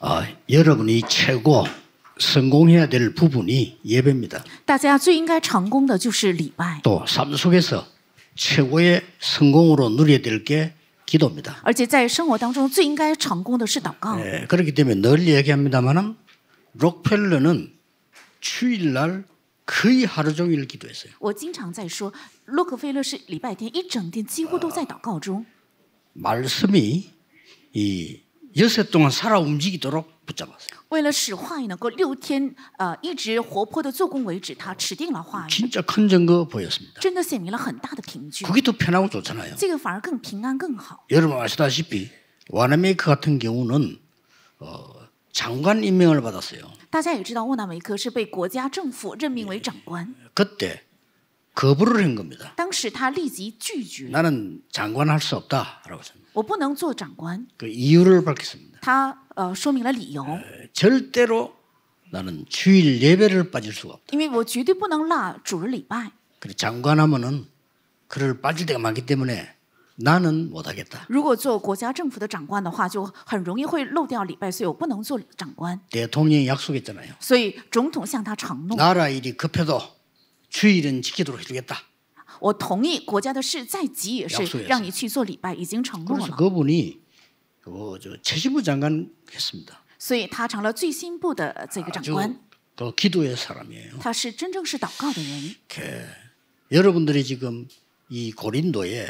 아, 여러분이 최고 성공해야 될 부분이 예배입니다. 大家最또 삶속에서 최고의 성공으로 누려야 될게 기도입니다. 而且在生活当中最应该成功的是祷告. 네, 그렇기 때문에 늘 얘기합니다만은 록펠러는 주일날 거의 하루 종일 기도했어요. 我经常在说，洛克菲勒是礼拜天一整天几乎都在祷告中。 말씀이 이 여섯 동안 살아 움직이도록 붙잡았어요. 为了使话语能够六天呃一直活泼的做工为止他定了话语 진짜 큰 증거 보였습니다. 그게 더 편하고 좋잖아요. 여러분 아시다시피 와나메이커 같은 경우는 어, 장관 임명을 받았어요. 大家也知道，沃纳维克是被国家政府任命为长官。 그때 거부를 한 겁니다. 当时他立即拒绝. 나는 장관할 수 없다라고 했습니다. 我不能做长官.그 이유를 밝혔습니다. 他呃说明了理由. 절대로 나는 주일 예배를 빠질 수가 없다. 因为我绝对不能落主日礼拜. 그래 장관하면은 그를 빠질 때가 많기 때문에 나는 못하겠다. 如果做国家政府的长官的话，就很容易会漏掉礼拜，所以我不能做长官。대통령이 약속했잖아요. 所以总统向他承诺。 나라 일이 급해도 주일은 지키도록 해주겠다. 我同意国家的事再急也是让你去做礼拜，已经承诺 그래서 그분이 그저 최신부 장관 했습니다. 所以他成了最新部的这个长 官，그 기도의 사람이에요. 他是真正是祷告的人。 여러분들이 지금 이 고린도에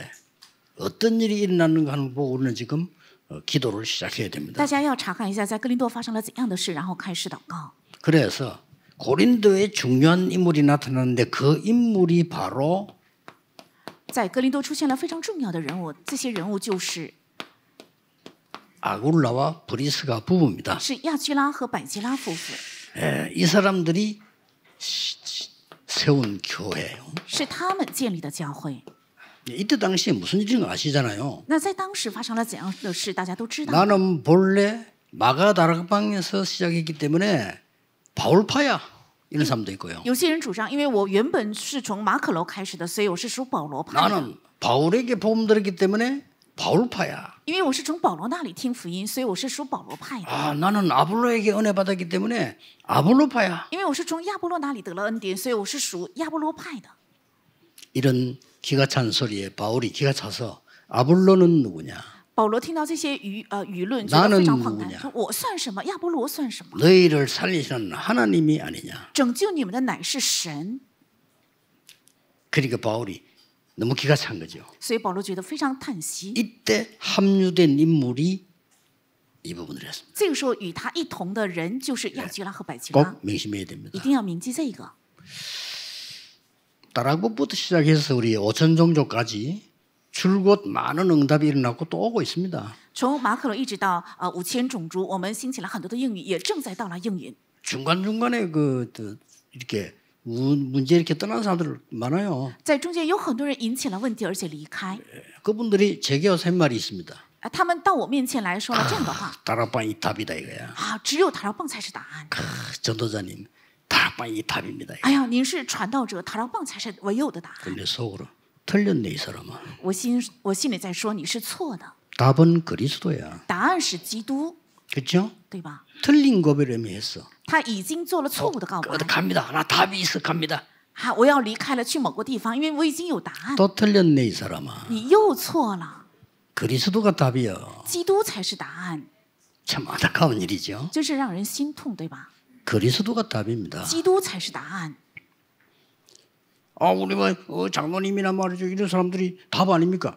어떤 일이 일어났는가 하 보고 는 지금 어, 기도를 시작해야 됩니다. 大家要查看一下在哥林多发生了怎样的事，然后开始祷告。 그래서 고린도에 중요한 인물이 나타났는데그 인물이 바로 在格林多出现了非常重要的人物，这些人物就是 아굴라와 브리스가 부부입니다. 是亚居拉和百基拉夫妇。 예, 이 사람들이 세운 교회요. 是他们建立的教会。 이때 당시에 무슨 일인가 아시잖아요. 那在当时发生了怎样的事，大家都知道。 나는 본래 마가다락방에서 시작했기 때문에 바울파야 이런 사람도 있고요. 有些人主张，因为我原本是从马可楼开始的，所以我是属保罗派。 나는 바울에게 복음 들었기 때문에 바울파야. 因为我是从保罗那里听福音，所以我是属保罗派的。 아, 나는 아볼로에게 은혜 받았기 때문에 아볼로파야. 因为我是从亚波罗那里得了恩典，所以我是属亚波罗派的。 이런 기가 찬 소리에 바울이 기가 차서 아볼로는 누구냐? 保罗听到这些舆呃舆论，觉得非常황 당，说我算什么？亚波罗算什么？ 너희를 살리신 하나님이 아니냐. 拯救你们的乃是神， 그러니까 바울이 너무 기가 찬 거죠. 所以保罗觉得非常叹息。 이때 합류된 인물이 이 부분을 했습니다. 这个时候与他一同的人就是亚居拉和百吉拉꼭， 명심해야 됩니다. 定要铭记这个。따라국부터 시작해서 우리 오천 종족까지 줄곧 많은 응답이 일어났고 또 오고 있습니다. 从马可龙一直到啊五千种族，我们兴起了很多的应允，也正在到来应允。 중간 중간에 그 이렇게 문제 이렇게 떠난 사람들 많아요. 在中间有很多人引起了问题而且离开。 그분들이 제게 와서 한 말이 있습니다. 他们到我面前来说了这样的话。 다락방이 답이다 이거야. 啊，只有塔拉棒才是答案。 전도자님, 다락방이 답입니다. 哎呀，您是传道者，塔拉棒才是唯有的答案。 근데 속으로. 틀렸네 이 사람은. 我心我心里在说你是错的. 답은 그리스도야. 答案是基督. 그렇죠? 对吧? 틀린 고백을 했어. 他已经做了错误的告白. 어, 갑니다. 나 답이 있어 갑니다. 啊，我要离开了，去某个地方，因为我已经有答案。또 틀렸네 이 사람아. 你又错了， 그리스도가 답이야. 基督才是答案，참 안타까운 일이죠. 这是让人心痛，对吧？ 그리스도가 답입니다. 基督才是答案， 아, 우리 뭐 그 장로님이나 말이죠. 이런 사람들이 답 아닙니까?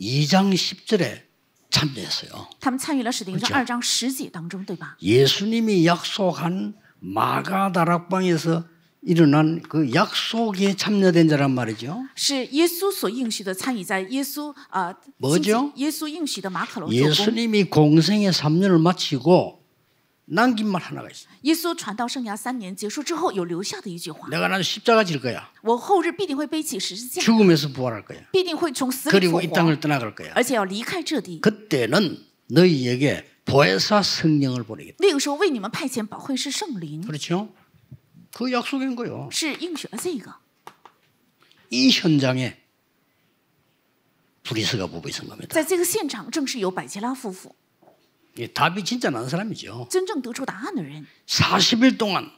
2장 10절에 참여했어요. 他们参 그렇죠? 예수님이 약속한 마가 다락방에서 일어난 그 약속에 참여된 자란 말이죠. 아, 예수님이 공생의 3년을 마치고 남긴 말 하나가 있어. 예수 전도 생涯 3年结束之后有留下的一句话. 내가 나도 십자가 질 거야. 我后日必定会背起十字架. 죽음에서 부활할 거야. 必定会从死 그리고 이 땅을 떠나갈 거야. 而且要离开这地. 그때는 너희에게 보혜사 성령을 보내겠다. 那个时候为你们派遣保惠师圣灵. 그렇죠? 그 약속인 거요. 是应许的这个.이 현장에 브리스가 부부 있은 겁니다. 在这个现场正是有百吉拉夫妇. 예, 답이 진짜 나는 사람이죠. 真正得出答案的人. 40일 동안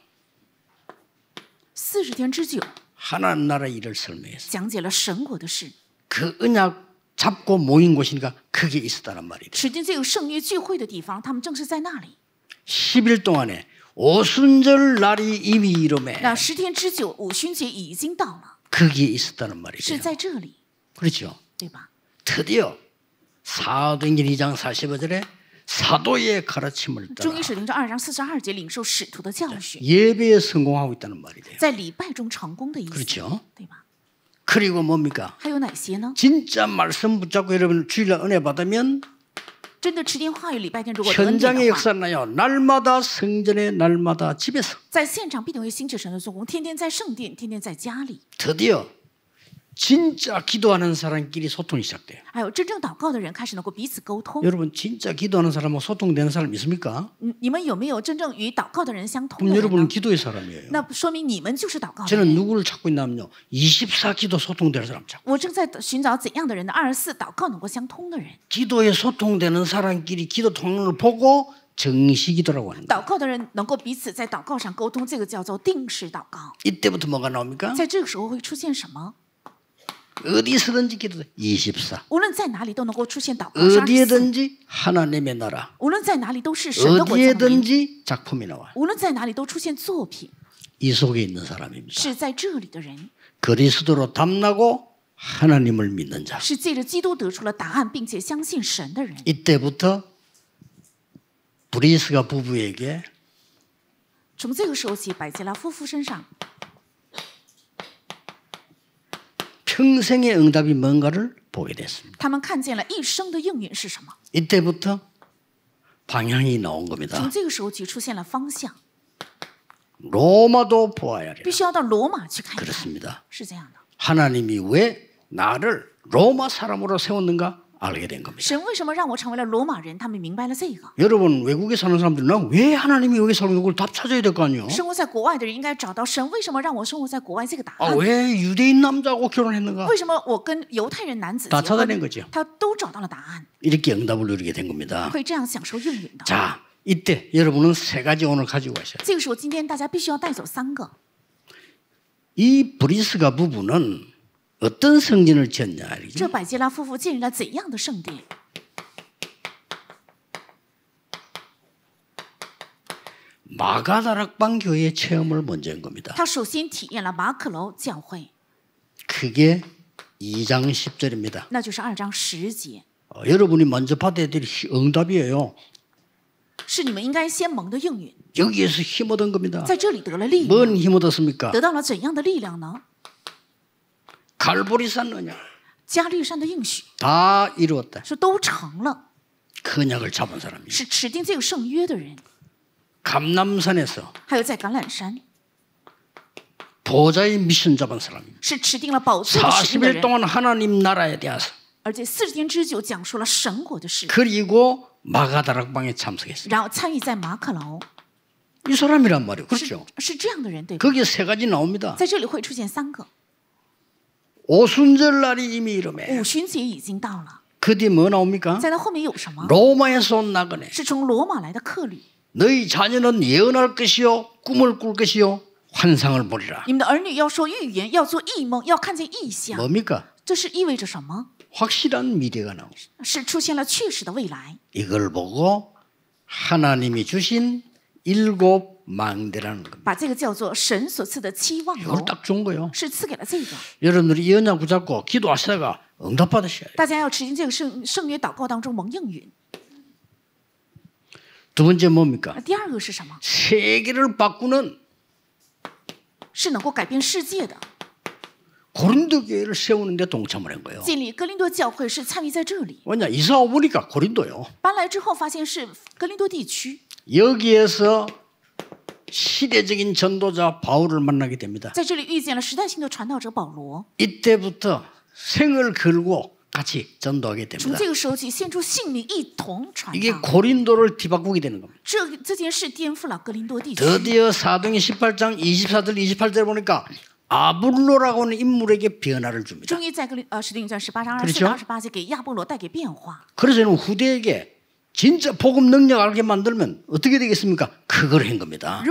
40天之久 하나님 나라 일을 설명했어. 讲解그 언약 잡고 모인 곳이니까 그게 있었다는 말이에요. 实际这个圣约聚会的地方，他们正是在那里. 10일 동안에 오순절 날이 이미 이름에. 那十天之久，五旬节已经到了. 그게 있었다는 말이죠. 是在这里. 그렇죠. 对吧? 드디어 사도행전 2장 45절에 사도의 가르침을 따라 예배에 성공하고 있다는 말이래요. 그렇죠? 그리고 뭡니까? 진짜 말씀 붙잡고 여러분 주일날 은혜 받으면 현장의 역사 나요. 날마다 성전에 날마다 집에서 드디어 진짜 기도하는 사람끼리 소통이 시작돼요. 여러분 진짜 기도하는 사람하고 소통되는 사람 있습니까? 음， 그럼 여러분은 기도의 사람이에요. 저는 누구를 찾고 있냐면요. 24 기도 소통되는 사람 찾고. 기도에 소통되는 사람끼리 기도 통로를 보고 정식이더라고 하는 거이때부터 뭐가 나옵니까? 在这个时候会出现什么? 어디서든지 기도 24. 어디든지 하나님의 나라. 어디든지 작품이 나와. 이 속에 있는 사람입니다. 그리스도로 담나고 하나님을 믿는 자. 이때부터 브리스가 부부에게 평생의 응답이 뭔가를 보게 됐습니다. 이때부터 방향이 나온 겁니다. 로마도 보아야 해요. 그렇습니다 하나님이 왜 나를 로마 사람으로 세웠는가? 알게 된 겁니다. 神为什么让我成为了罗马人？他们明白了这个。 여러분 외국에 사는 사람들 나왜 하나님이 여기 사는 걸답 찾아야 될거 아니요? 为什么我왜 유대인 남자하고 결혼했는가? 跟犹太人男子다 찾아낸 거죠. 他都找到了答案。 이렇게 응답을 누리게 된 겁니다. 会这样享受应允的。 자, 이때 여러분은 세 가지 오늘 가지고 가셔야 돼요. 这个时候今天大家必须要带走三个。이 브리스가 부부는 어떤 성전을 지었냐 알죠这百基拉夫建立了怎样的圣地 마가다락방 교회 체험을 먼저 한 겁니다. 他首先体验了马可楼教会， 그게 2장 10절입니다. 那就是二章十节， 여러분이 먼저 받아야 될 응답이에요. 是你们应该先蒙的应允， 여기에서 힘 얻은 겁니다. 在这里得了力量，뭔힘 얻었습니까? 得到了怎样的力量呢？ 갈보리산 언약. 加利山的应许다 이루었다. 是都成了. 그약을 잡은 사람이. 是指定这个圣约的人. 감남산에서. 还有在橄榄山. 보좌의 미션 잡은 사람이. 是指定了宝座的使命 40일 동안 하나님 나라에 대해서. 而且四十天之久讲述了神国的事. 그리고 마가다락방에 참석했어요. 然后参与在马可劳.이 사람이란 말이에요. 그렇죠? 是是这样的人 거기 세 가지 나옵니다. 在这里会出现三个. 오순절 날이 이미 이름에. 五旬节 그뒤 뭐 나옵니까? 로마에서 온 나그네. 是从罗马来的客旅. 너희 자녀는 예언할 것이요, 꿈을 꿀 것이요, 환상을 보리라. 你们的儿女要说预言，要做异梦，要看见异象. 뭡니까? 这是意味着什么? 확실한 미래가 나오. 是出 이걸 보고 하나님이 주신 일곱 망대라는 겁니다. 把这个叫做神所赐的期望딱준거요 여러분들이 이 언약 붙잡고 기도하시다가 응답 받으셔야 돼요. 大家要吃这个圣圣约祷告当中蒙应允두 번째 뭡니까? 第二个是什么? 세계를 바꾸는 是能够改变世界的. 고린도 교회를 세우는 데 동참을 한 거예요. 建立哥林多教会是参在这里 왜냐 이사 오니까 고린도요. 搬来之后发现是哥林多地区. 여기에서 시대적인 전도자 바울을 만나게 됩니다. 이때부터 생을 걸고 같이 전도하게 됩니다. 이게 고린도를 뒤바꾸게 되는 겁니다. 드디어 사도행 18장 24절 28절 보니까 아블로라고 하는 인물에게 변화를 줍니다. 그렇죠? 그래서 후대에게 진짜 복음 능력 알게 만들면 어떻게 되겠습니까? 그걸 한 겁니다.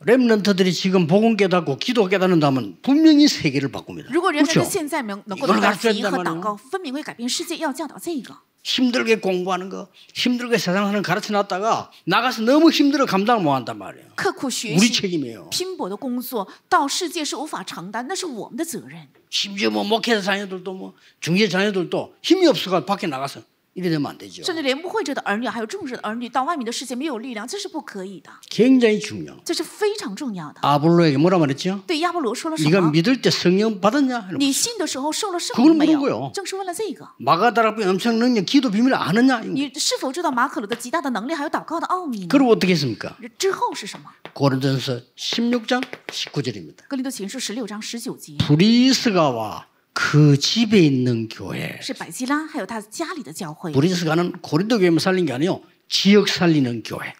렘넌트들이 지금 복음 깨닫고 기도 깨닫는다면 분명히 세계를 바꿉니다. 如果人们现在能能够明 힘들게 공부하는 거, 힘들게 세상 사는 가르쳐 놨다가 나가서 너무 힘들어 감당을 못 한단 말이에요. 우리 책임이에요. 拼搏的工作到世界是无法承担，那是我们的责任。 심지어 뭐 목회자 자녀들도 뭐 중재 자녀들도 힘이 없어가 밖에 나가서 이래 되면 안 되죠. 甚至连牧会者的儿女，还有众神的儿女，到外面的世界没有力量，这是不可以的。 굉장히 중요. 这是非常重要的。 아볼로에게 뭐라 말했죠? 对亚波罗说了什 네가 么？ 믿을 때 성령 받았냐? 你信的时候受了圣灵没그걸물은거예요 有？正是问了这个。 마가다라고 엄청 능력 기도 비밀 아느냐? 你是否知道马可罗的极大的能力，还有祷告的奥秘呢？ 그리고 어떻게 했습니까? 之后是什么？ 고린도전서 16장 19절입니다. 哥林多前书十六章十九节， 브리스가와 그 집에 있는 교회. 是百基 브리스가는 고린도 교회만 살린 게 아니요. 지역 살리는 교회.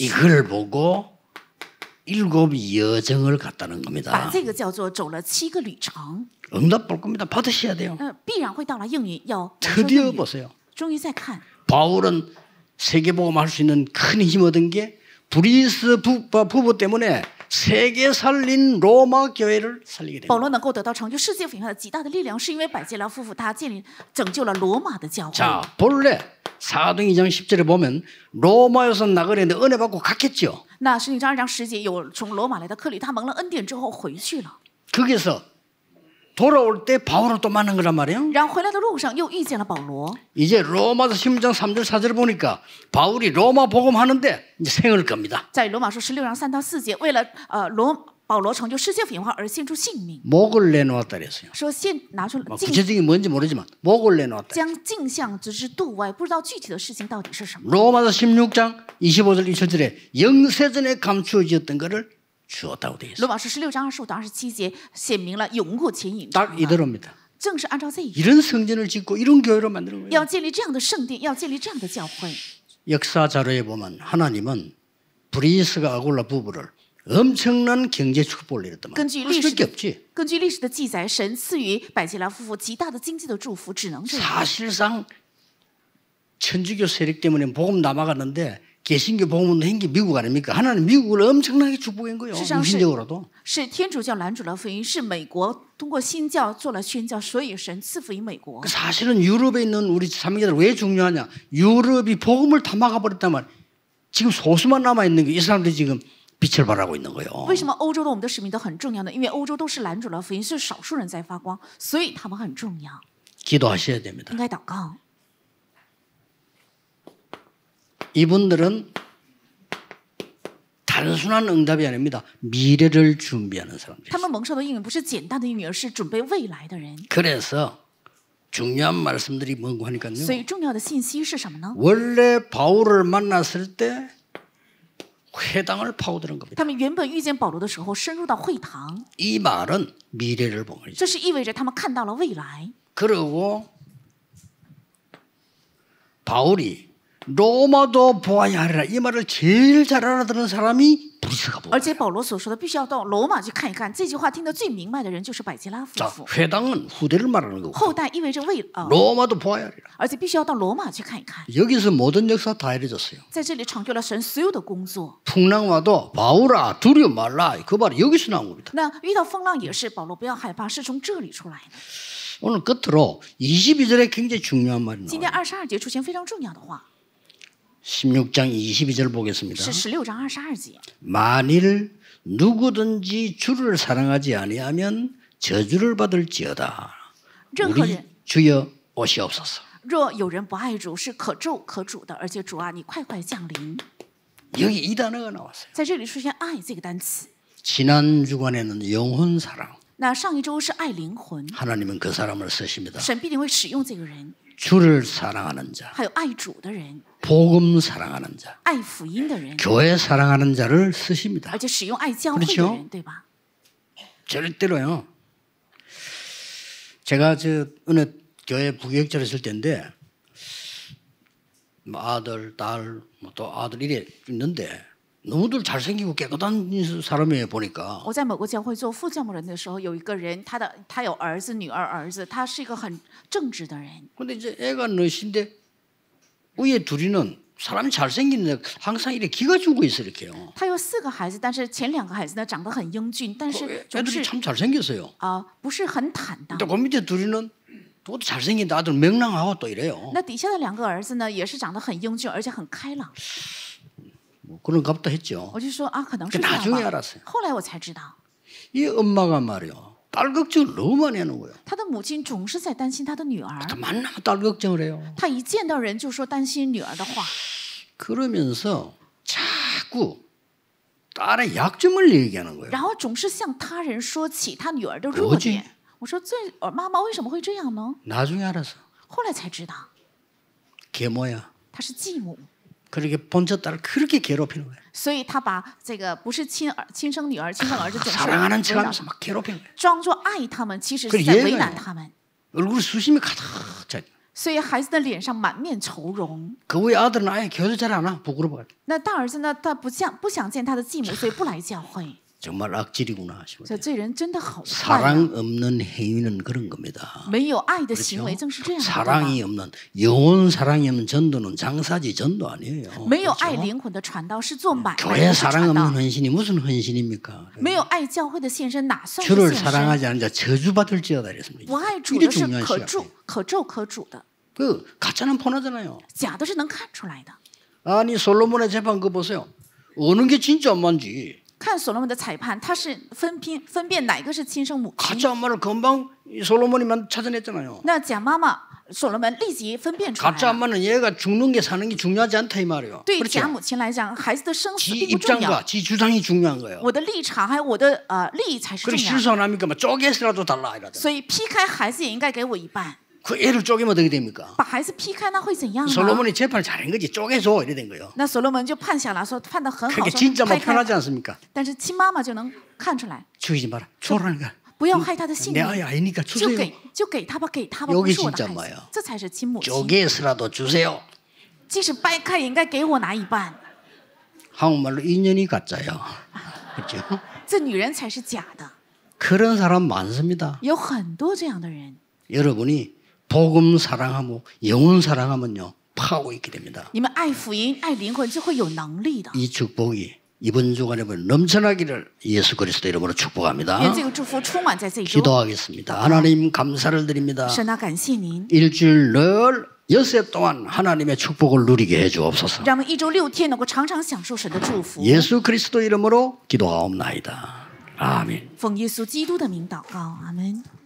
이걸 보고 일곱 여정을 갔다는 겁니다. 응답 볼 겁니다. 받으셔야 돼요. 必然会到来应允要. 드디어 보세요. 终于在看. 바울은 세계보험 할수 있는 큰 힘 얻은 게 브리스 부부 때문에 세계 살린 로마 교회를 살리게 됩니다. 保罗能够得到成就世界福音的极大的力量，是因为百基拉夫妇他建立拯救了罗马的教会。 자, 본래 사도행 2장 10절에 보면 로마에서 나그네데 은혜 받고 갔겠죠. 那圣经章二章十节有从罗马来的克里，他蒙了恩典之后回去了。 거기서 돌아올 때 바울을 또 만난 거란 말이에요. 이제 로마서 16장 3절 4절 보니까 바울이 로마 복음 하는데 이제 생을 겁니다. 목을 내놓았다 그랬어요. 说 구체적인 뭔지 모르지만 목을 내놓았다. 로마서 16장 25절 27절에 영세전에 감추어졌던 것을 주었다고 되있어 로마서 16장 25장 27제 显明了永固牵引。딱 이대로입니다. 正是按照这 이런 성전을 짓고 이런 교회를 만드는 거예요. 要建立这样的圣殿，要建立这样的教会。 역사 자료에 보면 하나님은 브리스가 아골라 부부를 엄청난 경제 축복을 내렸단 말이야. 없지. 根据历史的记载，神赐予百吉拉夫妇极大的经济的祝福，只能这样。사실상 천주교 세력 때문에 복음 남아갔는데 개신교 복음운동 한 미국 아닙니까? 하나님 미국을 엄청나게 축복한 거예요. 신적으로도是天主教兰主的福音是美国通过新教做了宣教所以神赐福美国 사실은 유럽에 있는 우리 삼계들 왜 중요하냐? 유럽이 복음을 다 막아버렸단 말. 지금 소수만 남아 있는 게 이 사람들이 지금 빛을 발하고 있는 거예요. 为什么欧洲的我们的使命都很重要呢？因为欧洲都是拦主的福音，是少数人在发光，所以他们很重要。기도하셔야 됩니다. 应该祷告。 이분들은 단순한 응답이 아닙니다. 미래를 준비하는 사람들. 他们蒙不是简单的而是准备未来的人 그래서 중요한 말씀들이 뭔고 하니까요. 所以重要的信息是什么呢? 원래 바울을 만났을 때 회당을 파고드는 겁니다. 他们原本遇见保罗的时候，深入到会堂.이 말은 미래를 본 거죠. 这是意味着他们看到了未来. 그리고 바울이 로마도 보아야 하리라 이 말을 제일 잘 알아듣는 사람이 브리스가 보而且保罗所说的必须要到罗马去看一看，这句话听得最明白的人就是百基拉夫妇。 회당은 후대를 말하는 거고. 后代意味着未 로마도 보아야 하리라. 而且必须要到罗马去看一看。 여기서 모든 역사 다 이루어졌어요. 在这里成就了神所有的工作。 풍랑 와도 바울아 두려 말라 그 말이 여기서 나온 겁니다. 那遇到风浪也是，保罗不要害怕，是从这里出来的。 오늘 끝으로 22절에 굉장히 중요한 말이 나와今天二十二节出现非常重要的话。 16장 22절 보겠습니다. 16장 22절. 만일 누구든지 주를 사랑하지 아니하면 저주를 받을지어다. 우리 주여 오시옵소서. 若有人不爱主，是可咒可主的。而且主啊，你快快降临。 여기 이 단어가 나왔어요. 在这里出现“爱”这个单词。 지난 주간에는 영혼 사랑. 那上一周是爱灵魂。 하나님은 그 사람을 쓰십니다. 神必定会使用这个人。 주를 사랑하는 자. 还有爱主的人。 복음 사랑하는 자, 교회 사랑하는 자를 쓰십니다. 그렇죠? 절대로요. 제가 저 어느 교회 부교육자를 했을 때인데 뭐 아들, 딸, 뭐또 아들 이래 있는데 너무들 잘생기고 깨끗한 사람이에요 보니까. 我在某个教会做副教牧人的时候，有一个人，他的他有儿子、女儿、儿子，他是一个很正直的人。근데 이제 애가 넷인데 위에 둘이는 사람이 잘생긴데 항상 이렇게 기가 죽고 있어 이렇게요. 他有四个孩子，但是前两个孩子呢长得很英俊，但是 애들이 참 잘생겼어요. 아,不是很坦荡. 또그 밑에 둘이는 또 잘생긴 아들 명랑하고 또 이래요. 那底下的两个儿子呢，也是长得很英俊，而且很开朗。 그런 갑도 했죠. 我就说啊，可能是这样吧。后来我才知道。이 엄마가 말이요. 딸걱정 너무 많이 하는 거예요. 他的母亲总是在担心他的女儿. 만나면 딸걱정을 해요. 他一见到人就说担心女儿的话. 그러면서 자꾸 딸의 약점을 얘기하는 거예요. 然后总是向他人说起他女儿的弱点.我说最妈妈为什么会这样呢? 나중에 알았어. 后来才知道.걔 뭐야? 她是继母. 그렇게 본처 딸을 그렇게 괴롭히는 거예요. 所以他把这个不是亲儿亲生女儿亲生儿子总是 사랑하는 척하면서 막 괴롭히는 거예요. 装作爱他们，其实是在为难他们。 얼굴 수심이 가득 차. 所以孩子的脸上满面愁容。그외아들은아예교회잘안와부끄러워那大儿子呢？他不想不想见他的继母，所以不来教会。 정말 악질이구나 싶어요. 사랑 없는 행위는 그런 겁니다. 그렇죠? 사랑이 없는 영혼 사랑이 없는 전도는 장사지 전도 아니에요. 그렇죠? 교회 사랑 없는 헌신이 무슨 헌신입니까? 주를 사랑하지 않는 자 저주받을지어다 이랬습니다. 시그 가짜는 뻔하잖아요. 아니 솔로몬의 재판 그 보세요. 어느 게 진짜 엄만지 看所罗门的彩盘，他是分辨分辨哪个是亲生母亲。 가짜 엄마를 금방 이 솔로몬이만 찾아냈잖아요. 那假妈妈所罗门立即分辨出来 가짜 了。 엄마는 얘가 죽는 게 사는 게 중요하지 않다 이 말이에요. 对假 네, 그렇죠? 母亲来讲，孩子的生死지 并不重要 입장과 ，지 주장이 중요한 거예요. 我的立场还有我的呃利益才是 그리고 重要的。 실수하니까 막 뭐 쪼개서라도 달라 이러더 所以劈开孩子也应该给我一半。그 애를 쪼개면 어떻게 됩니까? 把孩子劈开那会怎样呢? 솔로몬이 재판을 잘한 거지 쪼개서 이래 된 거예요. 那所罗门就判下来说判得很好. 그게 진짜 뭐 편하지 않습니까? 但是亲妈妈就能看出来. 죽이지 마라. 초라는 거. 不要害他的性命。내 아이 아니니까 주세요. 就给就给他吧，给他吧， 여기 진짜 뭐예요? 这才是亲母亲。 쪼개서라도 주세요. 即使掰开也应该给我拿一半。 한국말로 인연이 가짜요. 그렇죠? 这女人才是假的。 그런 사람 많습니다. 有很多这样的人。 여러분이 복음 사랑하고 영혼 사랑하면요 파고 있게 됩니다. 이 축복이 이번 주간에 넘쳐나기를 예수 그리스도 이름으로 축복합니다. 기도하겠습니다. 하나님 감사를 드립니다. 일주일 늘 여세 동안 하나님의 축복을 누리게 해주옵소서. 예수 그리스도 이름으로 기도하옵나이다. 아멘. 奉耶稣基督的名祷告，阿门。